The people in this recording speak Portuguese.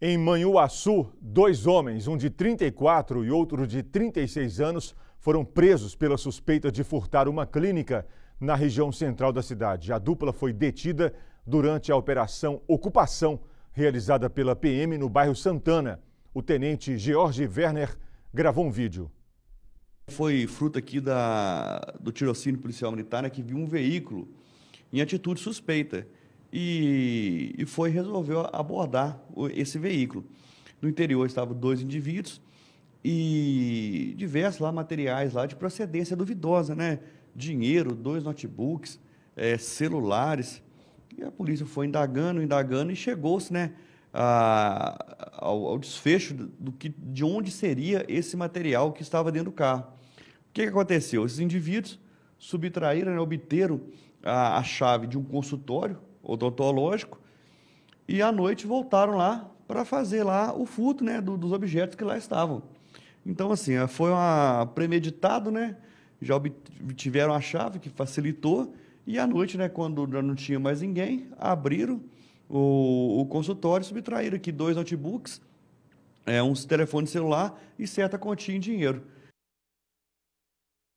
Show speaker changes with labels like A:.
A: Em Manhuaçu, dois homens, um de 34 e outro de 36 anos, foram presos pela suspeita de furtar uma clínica na região central da cidade. A dupla foi detida durante a operação Ocupação, realizada pela PM no bairro Santana. O tenente George Werner gravou um vídeo. Foi fruto aqui da, do tirocínio policial militar né, que viu um veículo
B: em atitude suspeita e, e foi resolveu abordar esse veículo. No interior estavam dois indivíduos e diversos lá materiais lá de procedência duvidosa, né? Dinheiro, dois notebooks, é, celulares. E a polícia foi indagando, indagando e chegou-se, né? A, ao, ao, desfecho do que, de onde seria esse material que estava dentro do carro. O que, que aconteceu? Esses indivíduos subtraíram, né, obteram a, a chave de um consultório odontológico, e à noite voltaram lá para fazer lá o furto né, do, dos objetos que lá estavam. Então, assim, eh, foi uma premeditado, né? Já obtiveram a chave que facilitou, e à noite, né, quando não tinha mais ninguém, abriram o, o consultório e subtraíram aqui dois notebooks, é, eh, um telefone celular e certa quantia em dinheiro.